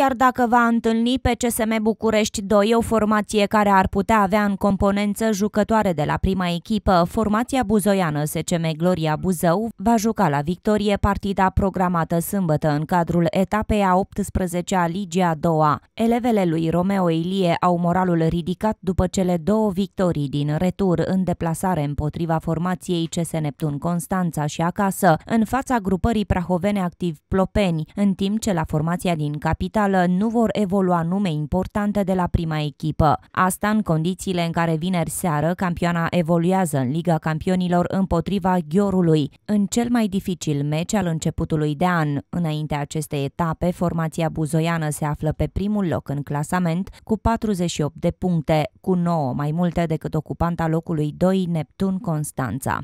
chiar dacă va întâlni pe CSM București 2 o formație care ar putea avea în componență jucătoare de la prima echipă, formația buzoiană SCM Gloria Buzău va juca la victorie partida programată sâmbătă în cadrul etapei a 18-a Ligii a 2 Elevele lui Romeo Ilie au moralul ridicat după cele două victorii din retur în deplasare împotriva formației CS Neptun Constanța și acasă, în fața grupării prahovene activ Plopeni, în timp ce la formația din capital națională nu vor evolua nume importante de la prima echipă. Asta în condițiile în care vineri seară campioana evoluează în Liga Campionilor împotriva Ghiorului, în cel mai dificil meci al începutului de an. Înaintea acestei etape, formația buzoiană se află pe primul loc în clasament cu 48 de puncte, cu 9 mai multe decât ocupanta locului 2 Neptun Constanța.